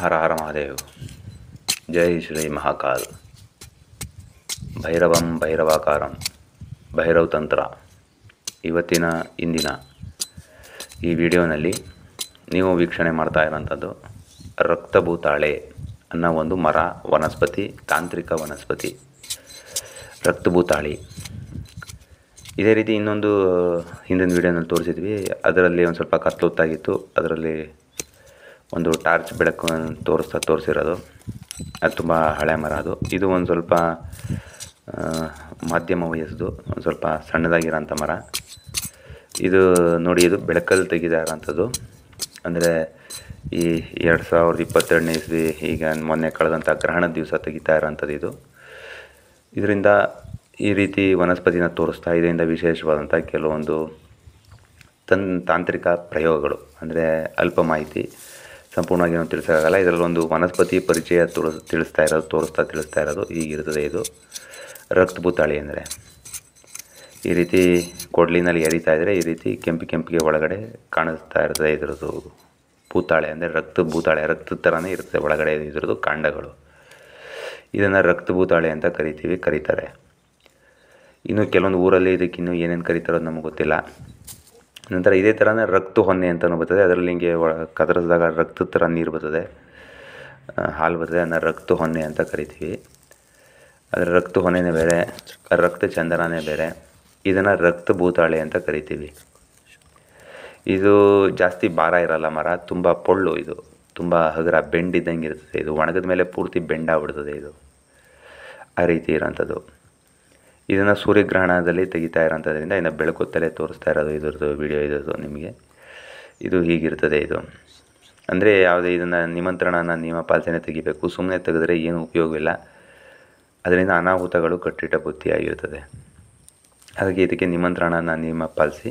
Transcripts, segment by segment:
ಹರ ಹರ ಮಹಾದೇವ್ ಜೈ ಶ್ರೀ ಮಹಾಕಾಲ್ ಭೈರವಂ ಭೈರವಾಕಾರಂ ಭೈರವ್ ತಂತ್ರ ಇವತ್ತಿನ ಇಂದಿನ ಈ ವಿಡಿಯೋನಲ್ಲಿ ನೀವು ವೀಕ್ಷಣೆ ಮಾಡ್ತಾ ಇರೋಂಥದ್ದು ರಕ್ತಭೂತಾಳೆ ಅನ್ನೋ ಒಂದು ಮರ ವನಸ್ಪತಿ ತಾಂತ್ರಿಕ ವನಸ್ಪತಿ ರಕ್ತಭೂತಾಳಿ ಇದೇ ರೀತಿ ಇನ್ನೊಂದು ಹಿಂದಿನ ವಿಡಿಯೋನಲ್ಲಿ ತೋರಿಸಿದ್ವಿ ಅದರಲ್ಲಿ ಒಂದು ಸ್ವಲ್ಪ ಕತ್ಲೊತ್ತಾಗಿತ್ತು ಅದರಲ್ಲಿ ಒಂದು ಟಾರ್ಚ್ ಬೆಳಕು ತೋರಿಸ್ತಾ ತೋರಿಸಿರೋದು ಅದು ತುಂಬ ಹಳೆ ಮರ ಅದು ಇದು ಒಂದು ಸ್ವಲ್ಪ ಮಧ್ಯಮ ವಯಸ್ಸದು ಒಂದು ಸ್ವಲ್ಪ ಸಣ್ಣದಾಗಿರೋಂಥ ಮರ ಇದು ನೋಡಿ ಇದು ಬೆಳಕಲ್ಲಿ ತೆಗೆದಿರೋಂಥದ್ದು ಅಂದರೆ ಈ ಎರಡು ಸಾವಿರದ ಇಪ್ಪತ್ತೆರಡನೇ ಇಸ್ವಿ ಈಗ ಮೊನ್ನೆ ಕಳೆದಂಥ ಗ್ರಹಣದ ದಿವಸ ತೆಗಿತಾ ಇರೋಂಥದ್ದು ಇದು ಇದರಿಂದ ಈ ರೀತಿ ವನಸ್ಪತಿನ ತೋರಿಸ್ತಾ ಇದರಿಂದ ವಿಶೇಷವಾದಂಥ ಕೆಲವೊಂದು ತನ್ ತಾಂತ್ರಿಕ ಪ್ರಯೋಗಗಳು ಅಂದರೆ ಅಲ್ಪ ಮಾಹಿತಿ ಸಂಪೂರ್ಣವಾಗಿ ನಾವು ತಿಳಿಸೋಕ್ಕಾಗಲ್ಲ ಇದರಲ್ಲಿ ಒಂದು ವನಸ್ಪತಿ ಪರಿಚಯ ತೋರಿಸ್ ತಿಳಿಸ್ತಾ ಇರೋದು ತೋರಿಸ್ತಾ ತಿಳಿಸ್ತಾ ಇರೋದು ಈಗಿರ್ತದೆ ಇದು ರಕ್ತಭೂತಾಳೆ ಅಂದರೆ ಈ ರೀತಿ ಕೊಡ್ಲಿನಲ್ಲಿ ಎರಿತಾ ಇದ್ದರೆ ಈ ರೀತಿ ಕೆಂಪು ಕೆಂಪಿಗೆ ಒಳಗಡೆ ಕಾಣಿಸ್ತಾ ಇರ್ತದೆ ಇದರದು ಭೂತಾಳೆ ಅಂದರೆ ರಕ್ತ ಭೂತಾಳೆ ರಕ್ತದ ಥರನೇ ಇರ್ತದೆ ಒಳಗಡೆ ಇದರದು ಕಾಂಡಗಳು ಇದನ್ನು ರಕ್ತ ಭೂತಾಳೆ ಅಂತ ಕರಿತೀವಿ ಕರೀತಾರೆ ಇನ್ನು ಕೆಲವೊಂದು ಊರಲ್ಲಿ ಇದಕ್ಕಿನ್ನೂ ಏನೇನು ಕರೀತಾರೋ ನಮಗೆ ಗೊತ್ತಿಲ್ಲ ನಂತರ ಇದೇ ಥರನೇ ರಕ್ತ ಹೊನ್ನೆ ಅಂತಲೂ ಬರ್ತದೆ ಅದರಲ್ಲಿ ಹಿಂಗೆ ಒಳ ಕದರಿಸಿದಾಗ ರಕ್ತದ ಥರ ನೀರು ಬರ್ತದೆ ಹಾಲು ಬರ್ತದೆ ಅದನ್ನು ರಕ್ತ ಹೊನ್ನೆ ಅಂತ ಕರಿತೀವಿ ಅದರ ರಕ್ತ ಹೊನ್ನೆನೇ ಬೇರೆ ರಕ್ತ ಚಂದನನೇ ಬೇರೆ ಇದನ್ನು ರಕ್ತ ಭೂತಾಳೆ ಅಂತ ಕರಿತೀವಿ ಇದು ಜಾಸ್ತಿ ಭಾರ ಇರಲ್ಲ ಮರ ತುಂಬ ಪೊಳ್ಳು ಇದು ತುಂಬ ಹಗರ ಬೆಂಡಿದ್ದಂಗೆ ಇರ್ತದೆ ಇದು ಒಣಗಿದ ಮೇಲೆ ಪೂರ್ತಿ ಬೆಂಡಾಗ್ಬಿಡ್ತದೆ ಇದು ಆ ರೀತಿ ಇರೋಂಥದ್ದು ಇದನ್ನು ಸೂರ್ಯಗ್ರಹಣದಲ್ಲಿ ತೆಗಿತಾ ಇರೋಂಥದ್ರಿಂದ ಇನ್ನು ಬೆಳಕುತ್ತಲೇ ತೋರಿಸ್ತಾ ಇರೋದು ಇದ್ರದ್ದು ವಿಡಿಯೋ ಇದ್ರದ್ದು ನಿಮಗೆ ಇದು ಹೀಗಿರ್ತದೆ ಇದು ಅಂದರೆ ಯಾವುದೇ ಇದನ್ನು ನಿಮಂತ್ರಣನ ನಿಯಮ ಪಾಲನೆ ತೆಗಿಬೇಕು ಸುಮ್ಮನೆ ತೆಗೆದ್ರೆ ಏನು ಉಪಯೋಗವಿಲ್ಲ ಅದರಿಂದ ಅನಾಹುತಗಳು ಕಟ್ಟಿಟ್ಟ ಆಗಿರ್ತದೆ ಹಾಗಾಗಿ ಇದಕ್ಕೆ ನಿಮಂತ್ರಣನ ನಿಮ್ಮ ಪಾಲಿಸಿ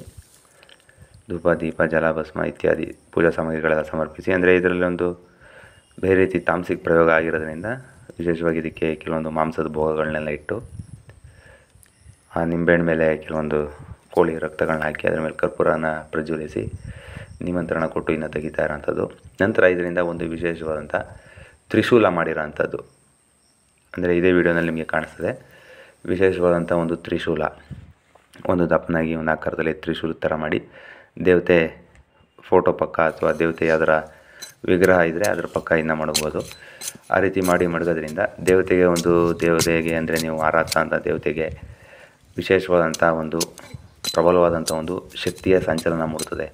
ಧೂಪ ದೀಪ ಜಲಭಸ್ಮ ಇತ್ಯಾದಿ ಪೂಜಾ ಸಾಮಗ್ರಿಗಳೆಲ್ಲ ಸಮರ್ಪಿಸಿ ಅಂದರೆ ಇದರಲ್ಲಿ ಒಂದು ಬೇರೆ ರೀತಿ ತಾಮಸಿಕ ಪ್ರಯೋಗ ಆಗಿರೋದ್ರಿಂದ ವಿಶೇಷವಾಗಿ ಇದಕ್ಕೆ ಕೆಲವೊಂದು ಮಾಂಸದ ಭೋಗಗಳನ್ನೆಲ್ಲ ಇಟ್ಟು ಆ ನಿಂಬೆಹಣ್ಣು ಮೇಲೆ ಕೆಲವೊಂದು ಕೋಳಿ ರಕ್ತಗಳನ್ನ ಹಾಕಿ ಅದರ ಮೇಲೆ ಕರ್ಪೂರನ ಪ್ರಜ್ವಲಿಸಿ ನಿಮಂತ್ರಣ ಕೊಟ್ಟು ಇನ್ನು ತೆಗಿತಾ ಇರೋಂಥದ್ದು ನಂತರ ಇದರಿಂದ ಒಂದು ವಿಶೇಷವಾದಂಥ ತ್ರಿಶೂಲ ಮಾಡಿರೋ ಅಂಥದ್ದು ಅಂದರೆ ಇದೇ ವಿಡಿಯೋನಲ್ಲಿ ನಿಮಗೆ ಕಾಣಿಸ್ತದೆ ವಿಶೇಷವಾದಂಥ ಒಂದು ತ್ರಿಶೂಲ ಒಂದು ದಪ್ಪನಾಗಿ ಒಂದು ಆಕಾರದಲ್ಲಿ ತ್ರಿಶೂಲ ಥರ ಮಾಡಿ ದೇವತೆ ಫೋಟೋ ಪಕ್ಕ ಅಥವಾ ದೇವತೆ ಅದರ ವಿಗ್ರಹ ಇದ್ದರೆ ಅದರ ಪಕ್ಕ ಇನ್ನು ಮಾಡ್ಬೋದು ಆ ರೀತಿ ಮಾಡಿ ಮಡಗೋದ್ರಿಂದ ದೇವತೆಗೆ ಒಂದು ದೇವತೆಗೆ ಅಂದರೆ ನೀವು ಆರಾಧ ಅಂತ ದೇವತೆಗೆ ವಿಶೇಷವಾದಂಥ ಒಂದು ಪ್ರಬಲವಾದಂಥ ಒಂದು ಶಕ್ತಿಯ ಸಂಚಲನ ಮೂಡುತ್ತದೆ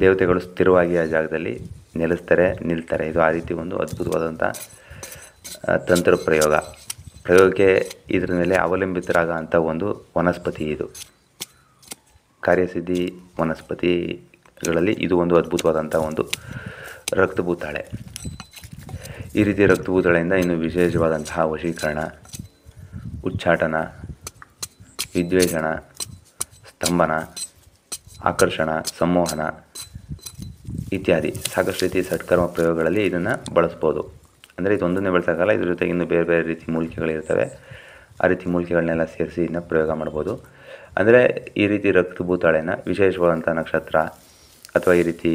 ದೇವತೆಗಳು ಸ್ಥಿರವಾಗಿ ಆ ಜಾಗದಲ್ಲಿ ನೆಲೆಸ್ತಾರೆ ನಿಲ್ತಾರೆ ಇದು ಆ ರೀತಿ ಒಂದು ಅದ್ಭುತವಾದಂಥ ತಂತ್ರ ಪ್ರಯೋಗ ಪ್ರಯೋಗಕ್ಕೆ ಇದರ ಮೇಲೆ ಅವಲಂಬಿತರಾಗುವಂಥ ಒಂದು ವನಸ್ಪತಿ ಇದು ಕಾರ್ಯಸಿದ್ಧಿ ವನಸ್ಪತಿಗಳಲ್ಲಿ ಇದು ಒಂದು ಅದ್ಭುತವಾದಂಥ ಒಂದು ರಕ್ತಭೂತಾಳೆ ಈ ರೀತಿ ರಕ್ತಭೂತಾಳೆಯಿಂದ ಇನ್ನು ವಿಶೇಷವಾದಂತಹ ವಶೀಕರಣ ಉಚ್ಚಾಟನ ವಿದ್ವೇಷಣ ಸ್ತಂಭನ ಆಕರ್ಷಣ ಸಂಮೋಹನ ಇತ್ಯಾದಿ ಸಾಕಷ್ಟು ರೀತಿ ಸತ್ಕರ್ಮ ಪ್ರಯೋಗಗಳಲ್ಲಿ ಇದನ್ನು ಬಳಸ್ಬೋದು ಅಂದರೆ ಇದೊಂದನ್ನೇ ಬಳಸೋಕ್ಕಲ್ಲ ಇದ್ರ ಜೊತೆಗೆ ಇನ್ನೂ ಬೇರೆ ಬೇರೆ ರೀತಿ ಮೂಲಿಕೆಗಳಿರ್ತವೆ ಆ ರೀತಿ ಮೂಲಿಕೆಗಳನ್ನೆಲ್ಲ ಸೇರಿಸಿ ಇದನ್ನು ಪ್ರಯೋಗ ಮಾಡ್ಬೋದು ಅಂದರೆ ಈ ರೀತಿ ರಕ್ತ ಭೂತಾಳೆಯನ್ನು ವಿಶೇಷವಾದಂಥ ನಕ್ಷತ್ರ ಅಥವಾ ಈ ರೀತಿ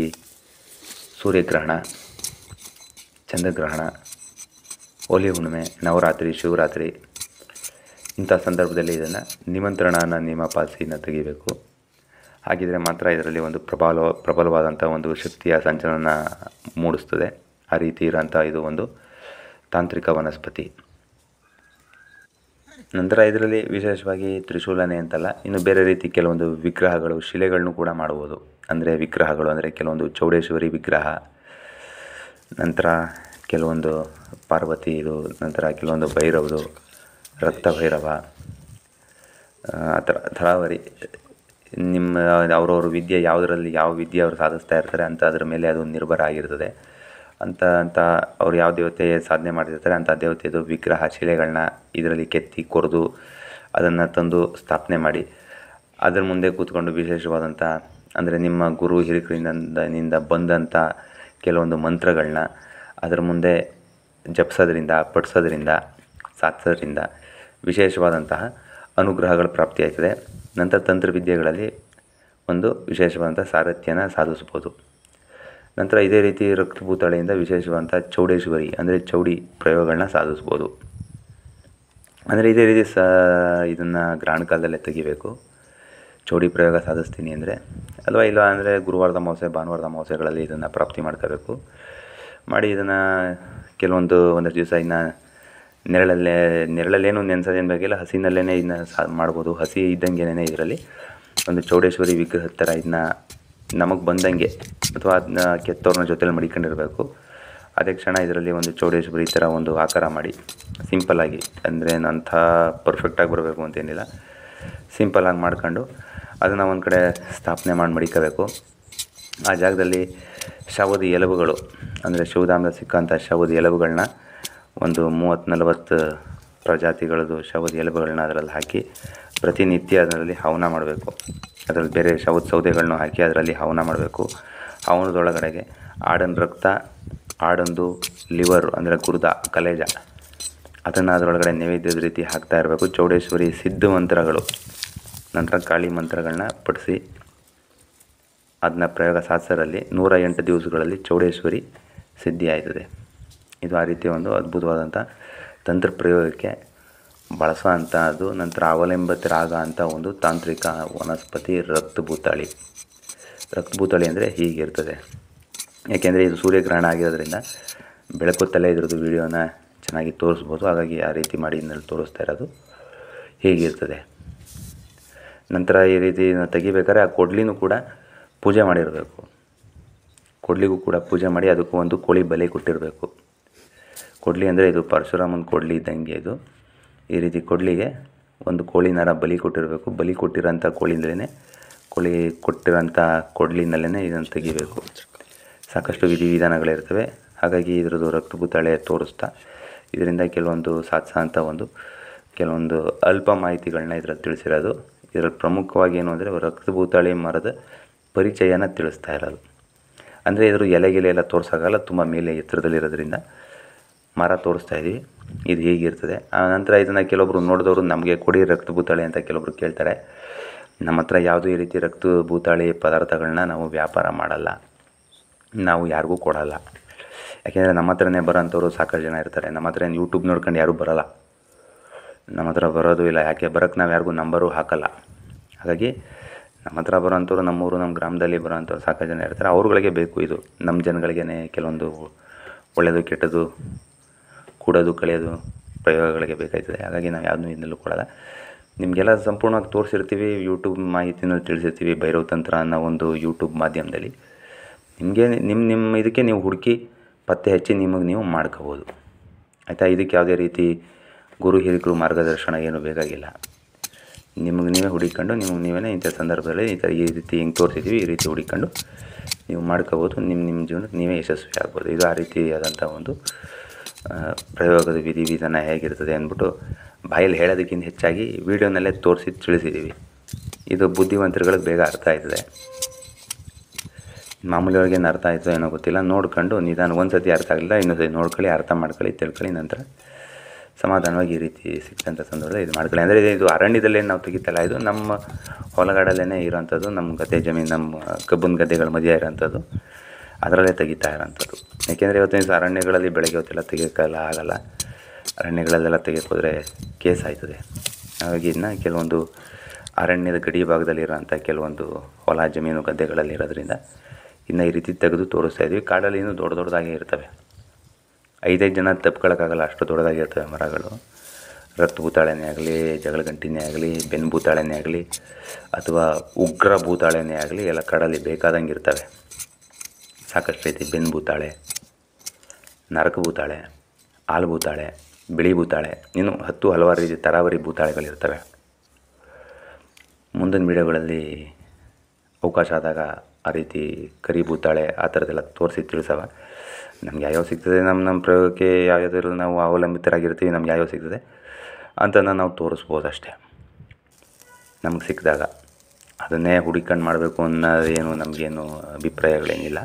ಸೂರ್ಯಗ್ರಹಣ ಚಂದ್ರಗ್ರಹಣ ಹೋಲಿ ಹುಣ್ಣಿಮೆ ನವರಾತ್ರಿ ಶಿವರಾತ್ರಿ ಇಂಥ ಸಂದರ್ಭದಲ್ಲಿ ಇದನ್ನು ನಿಮಂತ್ರಣನ ನಿಯಮ ಪಾಲಿಸಿಯನ್ನು ತೆಗಿಬೇಕು ಹಾಗಿದ್ರೆ ಮಾತ್ರ ಇದರಲ್ಲಿ ಒಂದು ಪ್ರಬಲ ಪ್ರಬಲವಾದಂಥ ಒಂದು ಶಕ್ತಿಯ ಸಂಚಲನ ಮೂಡಿಸ್ತದೆ ಆ ರೀತಿ ಇರೋಂಥ ಇದು ಒಂದು ತಾಂತ್ರಿಕ ವನಸ್ಪತಿ ನಂತರ ಇದರಲ್ಲಿ ವಿಶೇಷವಾಗಿ ತ್ರಿಶೂಲನೆ ಅಂತಲ್ಲ ಇನ್ನು ಬೇರೆ ರೀತಿ ಕೆಲವೊಂದು ವಿಗ್ರಹಗಳು ಶಿಲೆಗಳನ್ನು ಕೂಡ ಮಾಡುವುದು ಅಂದರೆ ವಿಗ್ರಹಗಳು ಅಂದರೆ ಕೆಲವೊಂದು ಚೌಡೇಶ್ವರಿ ವಿಗ್ರಹ ನಂತರ ಕೆಲವೊಂದು ಪಾರ್ವತಿ ಇದು ನಂತರ ಕೆಲವೊಂದು ಭೈರವದು ರಕ್ತಭೈರವ ಥರ ಥರಾವರಿ ನಿಮ್ಮ ಅವ್ರವ್ರ ವಿದ್ಯೆ ಯಾವುದರಲ್ಲಿ ಯಾವ ವಿದ್ಯೆ ಅವರು ಸಾಧಿಸ್ತಾ ಇರ್ತಾರೆ ಅಂತ ಅದ್ರ ಮೇಲೆ ಅದು ನಿರ್ಭರ ಆಗಿರ್ತದೆ ಅಂತ ಅಂತ ಅವ್ರು ಯಾವ ದೇವತೆ ಸಾಧನೆ ಮಾಡ್ತಿರ್ತಾರೆ ಅಂಥ ದೇವತೆದು ವಿಗ್ರಹ ಶಿಲೆಗಳನ್ನ ಇದರಲ್ಲಿ ಕೆತ್ತಿ ಕೊರೆದು ಅದನ್ನು ತಂದು ಸ್ಥಾಪನೆ ಮಾಡಿ ಅದರ ಮುಂದೆ ಕೂತ್ಕೊಂಡು ವಿಶೇಷವಾದಂಥ ಅಂದರೆ ನಿಮ್ಮ ಗುರು ಹಿರಿಕರಿಂದ ಬಂದಂಥ ಕೆಲವೊಂದು ಮಂತ್ರಗಳನ್ನ ಅದರ ಮುಂದೆ ಜಪಿಸೋದ್ರಿಂದ ಪಡಿಸೋದ್ರಿಂದ ಸಾಧಿಸೋದ್ರಿಂದ ವಿಶೇಷವಾದಂತಹ ಅನುಗ್ರಹಗಳು ಪ್ರಾಪ್ತಿಯಾಗ್ತದೆ ನಂತರ ತಂತ್ರವಿದ್ಯೆಗಳಲ್ಲಿ ಒಂದು ವಿಶೇಷವಾದಂಥ ಸಾರಥ್ಯನ ಸಾಧಿಸ್ಬೋದು ನಂತರ ಇದೇ ರೀತಿ ರಕ್ತಭೂತಳೆಯಿಂದ ವಿಶೇಷವಾದಂಥ ಚೌಡೇಶ್ವರಿ ಅಂದರೆ ಚೌಡಿ ಪ್ರಯೋಗಗಳನ್ನ ಸಾಧಿಸ್ಬೋದು ಅಂದರೆ ಇದೇ ರೀತಿ ಸ ಇದನ್ನು ಗ್ರಾಂಡ್ ಕಾಲದಲ್ಲೇ ತೆಗಿಬೇಕು ಚೌಡಿ ಪ್ರಯೋಗ ಸಾಧಿಸ್ತೀನಿ ಅಂದರೆ ಅಥವಾ ಇಲ್ಲ ಅಂದರೆ ಗುರುವಾರದ ಅಮಾವಾಸ್ಯೆ ಭಾನುವಾರದ ಅಮಾವಾಸ್ಯೆಗಳಲ್ಲಿ ಇದನ್ನು ಪ್ರಾಪ್ತಿ ಮಾಡ್ಕೋಬೇಕು ಮಾಡಿ ಇದನ್ನು ಕೆಲವೊಂದು ಒಂದಷ್ಟು ದಿವಸ ಇನ್ನು ನೆರಳಲ್ಲೇ ನೆರಳಲ್ಲೇನು ನೆನೆಸೋದೇನು ಬೇಕಿಲ್ಲ ಹಸಿನಲ್ಲೇ ಇದನ್ನ ಸಾ ಮಾಡ್ಬೋದು ಹಸಿ ಇದ್ದಂಗೆನೇ ಇದರಲ್ಲಿ ಒಂದು ಚೌಡೇಶ್ವರಿ ವಿಗ್ರಹ ಥರ ಇದನ್ನ ನಮಗೆ ಬಂದಂಗೆ ಅಥವಾ ಅದನ್ನ ಕೆತ್ತೋರ್ನ ಜೊತೆಲಿ ಮಡಿಕೊಂಡಿರಬೇಕು ಅದೇ ಕ್ಷಣ ಇದರಲ್ಲಿ ಒಂದು ಚೌಡೇಶ್ವರಿ ಥರ ಒಂದು ಆಕಾರ ಮಾಡಿ ಸಿಂಪಲ್ಲಾಗಿ ಅಂದರೆ ಅಂಥ ಪರ್ಫೆಕ್ಟಾಗಿ ಬರಬೇಕು ಅಂತೇನಿಲ್ಲ ಸಿಂಪಲ್ಲಾಗಿ ಮಾಡ್ಕೊಂಡು ಅದನ್ನು ಒಂದು ಕಡೆ ಸ್ಥಾಪನೆ ಮಾಡಿ ಮಡಿಕೋಬೇಕು ಆ ಜಾಗದಲ್ಲಿ ಶವದಿ ಎಲುಬುಗಳು ಅಂದರೆ ಶಿವಧಾಮದ ಸಿಕ್ಕಂಥ ಶವದಿ ಎಲುಬುಗಳನ್ನ ಒಂದು ಮೂವತ್ತು ನಲವತ್ತು ಪ್ರಜಾತಿಗಳದ್ದು ಶವದ ಎಲುಬುಗಳನ್ನ ಅದರಲ್ಲಿ ಹಾಕಿ ಪ್ರತಿನಿತ್ಯ ಅದರಲ್ಲಿ ಹವನ ಮಾಡಬೇಕು ಅದರಲ್ಲಿ ಬೇರೆ ಶವದ ಸೌದೆಗಳನ್ನೂ ಹಾಕಿ ಅದರಲ್ಲಿ ಹವನ ಮಾಡಬೇಕು ಹವನದೊಳಗಡೆಗೆ ಆಡನ ರಕ್ತ ಆಡೊಂದು ಲಿವರ್ ಅಂದರೆ ಗುರುದ ಕಲೇಜ ಅದನ್ನು ಅದರೊಳಗಡೆ ನೈವೇದ್ಯದ ರೀತಿ ಹಾಕ್ತಾ ಇರಬೇಕು ಚೌಡೇಶ್ವರಿ ಸಿದ್ಧ ಮಂತ್ರಗಳು ನಂತರ ಕಾಳಿ ಮಂತ್ರಗಳನ್ನ ಪಡಿಸಿ ಅದನ್ನ ಪ್ರಯೋಗ ಸಾಧಿಸರಲ್ಲಿ ನೂರ ಎಂಟು ದಿವಸಗಳಲ್ಲಿ ಚೌಡೇಶ್ವರಿ ಸಿದ್ಧಿಯಾಯ್ತದೆ ಇದು ಆ ರೀತಿ ಒಂದು ಅದ್ಭುತವಾದಂಥ ತಂತ್ರ ಪ್ರಯೋಗಕ್ಕೆ ಬಳಸೋ ಅದು ನಂತರ ಅವಲಂಬಿತ ರಾಗ ಅಂತ ಒಂದು ತಾಂತ್ರಿಕ ವನಸ್ಪತಿ ರಕ್ತಭೂತಾಳಿ ರಕ್ತಭೂತಾಳಿ ಅಂದರೆ ಹೀಗಿರ್ತದೆ ಏಕೆಂದರೆ ಇದು ಸೂರ್ಯಗ್ರಹಣ ಆಗಿರೋದ್ರಿಂದ ಬೆಳಕು ಇದ್ರದ್ದು ವಿಡಿಯೋನ ಚೆನ್ನಾಗಿ ತೋರಿಸ್ಬೋದು ಹಾಗಾಗಿ ಆ ರೀತಿ ಮಾಡಿ ನಲ್ಲಿ ತೋರಿಸ್ತಾ ಇರೋದು ಹೀಗಿರ್ತದೆ ನಂತರ ಈ ರೀತಿ ತೆಗಿಬೇಕಾದ್ರೆ ಆ ಕೊಡ್ಲಿನೂ ಕೂಡ ಪೂಜೆ ಮಾಡಿರಬೇಕು ಕೊಡ್ಲಿಗೂ ಕೂಡ ಪೂಜೆ ಮಾಡಿ ಅದಕ್ಕೂ ಒಂದು ಕೋಳಿ ಬಲೆ ಕೊಟ್ಟಿರಬೇಕು ಕೊಡಲಿ ಅಂದರೆ ಇದು ಪರಶುರಾಮನ ಕೊಡಲಿ ಇದ್ದಂಗೆ ಇದು ಈ ರೀತಿ ಕೊಡಲಿಗೆ ಒಂದು ಕೋಳಿನರ ಬಲಿ ಕೊಟ್ಟಿರಬೇಕು ಬಲಿ ಕೊಟ್ಟಿರೋಂಥ ಕೋಳಿಯಿಂದಲೇ ಕೋಳಿ ಕೊಟ್ಟಿರೋಂಥ ಕೊಡಲಿನಲ್ಲೇ ಇದನ್ನು ತೆಗಿಬೇಕು ಸಾಕಷ್ಟು ವಿಧಿವಿಧಾನಗಳಿರ್ತವೆ ಹಾಗಾಗಿ ಇದರದ್ದು ರಕ್ತ ತೋರಿಸ್ತಾ ಇದರಿಂದ ಕೆಲವೊಂದು ಅಂತ ಒಂದು ಕೆಲವೊಂದು ಅಲ್ಪ ಮಾಹಿತಿಗಳನ್ನ ಇದರಲ್ಲಿ ತಿಳಿಸಿರೋದು ಇದರಲ್ಲಿ ಪ್ರಮುಖವಾಗಿ ಏನು ಅಂದರೆ ರಕ್ತ ಮರದ ಪರಿಚಯನ ತಿಳಿಸ್ತಾ ಇರೋದು ಅಂದರೆ ಇದರ ಎಲೆಗೆಲೆ ಎಲ್ಲ ತೋರಿಸೋಕ್ಕಾಗಲ್ಲ ತುಂಬ ಮೇಲೆ ಎತ್ತರದಲ್ಲಿರೋದ್ರಿಂದ ಮರ ತೋರಿಸ್ತಾ ಇದೀವಿ ಇದು ಹೀಗಿರ್ತದೆ ಆ ನಂತರ ಇದನ್ನು ಕೆಲವೊಬ್ಬರು ನೋಡಿದವರು ನಮಗೆ ಕೊಡಿ ರಕ್ತ ಭೂತಾಳೆ ಅಂತ ಕೆಲವೊಬ್ಬರು ಕೇಳ್ತಾರೆ ನಮ್ಮ ಹತ್ರ ಯಾವುದೇ ರೀತಿ ರಕ್ತ ಭೂತಾಳಿ ಪದಾರ್ಥಗಳನ್ನ ನಾವು ವ್ಯಾಪಾರ ಮಾಡಲ್ಲ ನಾವು ಯಾರಿಗೂ ಕೊಡಲ್ಲ ಯಾಕೆಂದರೆ ನಮ್ಮ ಹತ್ರನೇ ಬರೋಂಥವ್ರು ಸಾಕಷ್ಟು ಜನ ಇರ್ತಾರೆ ನಮ್ಮ ಹತ್ರ ಯೂಟ್ಯೂಬ್ ನೋಡ್ಕೊಂಡು ಯಾರೂ ಬರೋಲ್ಲ ನಮ್ಮ ಹತ್ರ ಬರೋದು ಇಲ್ಲ ಯಾಕೆ ಬರೋಕ್ಕೆ ನಾವು ಯಾರಿಗೂ ನಂಬರು ಹಾಕಲ್ಲ ಹಾಗಾಗಿ ನಮ್ಮ ಹತ್ರ ಬರೋಂಥವ್ರು ನಮ್ಮೂರು ನಮ್ಮ ಗ್ರಾಮದಲ್ಲಿ ಬರೋಂಥವ್ರು ಸಾಕಷ್ಟು ಜನ ಇರ್ತಾರೆ ಅವ್ರುಗಳಿಗೆ ಬೇಕು ಇದು ನಮ್ಮ ಜನಗಳಿಗೇ ಕೆಲವೊಂದು ಒಳ್ಳೆಯದು ಕೆಟ್ಟದ್ದು ಕೂಡೋದು ಕಳೆಯೋದು ಪ್ರಯೋಗಗಳಿಗೆ ಬೇಕಾಯ್ತದೆ ಹಾಗಾಗಿ ನಾವು ಯಾವುದೂ ಇದನ್ನಲ್ಲೂ ಕೊಡೋಲ್ಲ ನಿಮಗೆಲ್ಲ ಸಂಪೂರ್ಣವಾಗಿ ತೋರಿಸಿರ್ತೀವಿ ಯೂಟ್ಯೂಬ್ ಮಾಹಿತಿನೂ ತಿಳಿಸಿರ್ತೀವಿ ಭೈರವ್ ತಂತ್ರ ಅನ್ನೋ ಒಂದು ಯೂಟ್ಯೂಬ್ ಮಾಧ್ಯಮದಲ್ಲಿ ನಿಮಗೆ ನಿಮ್ಮ ನಿಮ್ಮ ಇದಕ್ಕೆ ನೀವು ಹುಡುಕಿ ಪತ್ತೆ ಹಚ್ಚಿ ನಿಮಗೆ ನೀವು ಮಾಡ್ಕೋಬೋದು ಆಯಿತಾ ಇದಕ್ಕೆ ಯಾವುದೇ ರೀತಿ ಗುರು ಹಿರಿಕರು ಮಾರ್ಗದರ್ಶನ ಏನು ಬೇಕಾಗಿಲ್ಲ ನಿಮಗೆ ನೀವೇ ಹುಡುಕೊಂಡು ನಿಮಗೆ ನೀವೇ ಇಂಥ ಸಂದರ್ಭದಲ್ಲಿ ಈ ಥರ ಈ ರೀತಿ ಹಿಂಗೆ ತೋರಿಸಿದ್ದೀವಿ ಈ ರೀತಿ ಹುಡುಕೊಂಡು ನೀವು ಮಾಡ್ಕೋಬೋದು ನಿಮ್ಮ ನಿಮ್ಮ ಜೀವನಕ್ಕೆ ನೀವೇ ಯಶಸ್ವಿ ಆಗ್ಬೋದು ಇದು ಆ ರೀತಿಯಾದಂಥ ಒಂದು ಪ್ರಯೋಗದ ವಿಧಾನ ಹೇಗಿರ್ತದೆ ಅಂದ್ಬಿಟ್ಟು ಬಾಯಲ್ಲಿ ಹೇಳೋದಕ್ಕಿಂತ ಹೆಚ್ಚಾಗಿ ವಿಡಿಯೋನಲ್ಲೇ ತೋರಿಸಿ ತಿಳಿಸಿದ್ದೀವಿ ಇದು ಬುದ್ಧಿವಂತರುಗಳಿಗೆ ಬೇಗ ಅರ್ಥ ಆಯ್ತದೆ ಮಾಮೂಲಿಯವ್ರಿಗೆ ಏನು ಅರ್ಥ ಆಯಿತು ಏನೋ ಗೊತ್ತಿಲ್ಲ ನೋಡ್ಕೊಂಡು ನಿಧಾನ ಒಂದು ಸತಿ ಅರ್ಥ ಆಗಲಿಲ್ಲ ಇನ್ನೊಂದು ನೋಡ್ಕೊಳ್ಳಿ ಅರ್ಥ ಮಾಡ್ಕೊಳ್ಳಿ ತಿಳ್ಕೊಳ್ಳಿ ನಂತರ ಸಮಾಧಾನವಾಗಿ ಈ ರೀತಿ ಸಿಕ್ಕಂಥ ಸಂದರ್ಭದಲ್ಲಿ ಇದು ಮಾಡ್ಕೊಳ್ಳಿ ಅಂದರೆ ಇದು ಅರಣ್ಯದಲ್ಲೇ ನಾವು ತೆಗಿತಲ್ಲ ಇದು ನಮ್ಮ ಹೊಲಗಡಲ್ಲೇ ಇರೋವಂಥದ್ದು ನಮ್ಮ ಗದ್ದೆ ಜಮೀನು ನಮ್ಮ ಕಬ್ಬನ ಗದ್ದೆಗಳ ಮಧ್ಯೆ ಇರೋವಂಥದ್ದು ಅದರಲ್ಲೇ ತೆಗಿತಾ ಇರೋಂಥದ್ದು ಏಕೆಂದರೆ ಇವತ್ತಿನ ಅರಣ್ಯಗಳಲ್ಲಿ ಬೆಳಗ್ಗೆ ಹೊತ್ತೆಲ್ಲ ತೆಗಿಯೋಕ್ಕೆಲ್ಲ ಆಗಲ್ಲ ಅರಣ್ಯಗಳಲ್ಲೆಲ್ಲ ತೆಗೆಯೋಕ್ಕೋದ್ರೆ ಕೇಸ್ ಆಯ್ತದೆ ಹಾಗಾಗಿ ಇನ್ನು ಕೆಲವೊಂದು ಅರಣ್ಯದ ಗಡಿ ಭಾಗದಲ್ಲಿರೋಂಥ ಕೆಲವೊಂದು ಹೊಲ ಜಮೀನು ಗದ್ದೆಗಳಲ್ಲಿ ಇರೋದ್ರಿಂದ ಇನ್ನು ಈ ರೀತಿ ತೆಗೆದು ತೋರಿಸ್ತಾ ಇದ್ವಿ ಕಾಡಲ್ಲಿ ಇನ್ನೂ ದೊಡ್ಡ ದೊಡ್ಡದಾಗಿ ಇರ್ತವೆ ಐದೈದು ಜನ ತಪ್ಕೊಳ್ಳೋಕ್ಕಾಗಲ್ಲ ಅಷ್ಟು ಇರ್ತವೆ ಮರಗಳು ರಕ್ತ ಭೂತಾಳೆನೇ ಆಗಲಿ ಜಗಳಗಂಟಿನೇ ಆಗಲಿ ಬೆನ್ನು ಭೂತಾಳೆನೇ ಆಗಲಿ ಅಥವಾ ಉಗ್ರ ಭೂತಾಳೆನೇ ಆಗಲಿ ಎಲ್ಲ ಕಾಡಲ್ಲಿ ಬೇಕಾದಂಗೆ ಇರ್ತವೆ ಸಾಕಷ್ಟು ಐತಿ ಬೆನ್ನು ಬೂತಾಳೆ ನರಕ ಬೂತಾಳೆ ಹಾಲು ಬೂತಾಳೆ ಬಿಳಿ ಬೂತಾಳೆ ಇನ್ನು ಹತ್ತು ಹಲವಾರು ರೀತಿ ತರಾವರಿ ಭೂತಾಳೆಗಳಿರ್ತವೆ ಮುಂದಿನ ವೀಡಿಯೋಗಳಲ್ಲಿ ಅವಕಾಶ ಆದಾಗ ಆ ರೀತಿ ಕರಿ ಭೂತಾಳೆ ಆ ಥರದ್ದೆಲ್ಲ ತೋರಿಸಿ ತಿಳಿಸವ ನಮ್ಗೆ ಯಾವ್ಯಾವ ಸಿಗ್ತದೆ ನಮ್ಮ ನಮ್ಮ ಪ್ರಯೋಗಕ್ಕೆ ಯಾವ್ಯಾವ್ದ್ರಲ್ಲಿ ನಾವು ಅವಲಂಬಿತರಾಗಿರ್ತೀವಿ ನಮ್ಗೆ ಯಾವ್ಯಾವ ಸಿಗ್ತದೆ ಅಂತನ ನಾವು ತೋರಿಸ್ಬೋದು ಅಷ್ಟೇ ನಮ್ಗೆ ಸಿಕ್ಕಿದಾಗ ಅದನ್ನೇ ಹುಡುಕಂಡು ಮಾಡಬೇಕು ಅನ್ನೋದೇನು ನಮಗೇನು ಅಭಿಪ್ರಾಯಗಳೇನಿಲ್ಲ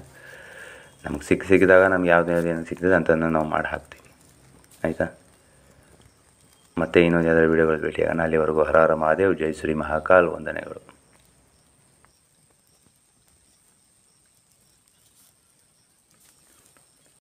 ನಮಗೆ ಸಿಕ್ಕ ಸಿಕ್ಕಿದಾಗ ನಮ್ಗೆ ಯಾವುದೇ ಏನು ಸಿಗ್ತದೆ ಅಂತಂದು ನಾವು ಮಾಡಿ ಹಾಕ್ತೀವಿ ಆಯಿತಾ ಮತ್ತೆ ಇನ್ನೊಂದು ಯಾವ್ದಾದ್ರು ವೀಡಿಯೋಗಳು ಭೇಟಿಯಾಗೋಣ ಅಲ್ಲಿವರೆಗೂ ಹರ ಹರ ಮಹಾದೇವ್ ಜೈ ಶ್ರೀ ಮಹಾಕಾಲ್ ವಂದನೆಗಳು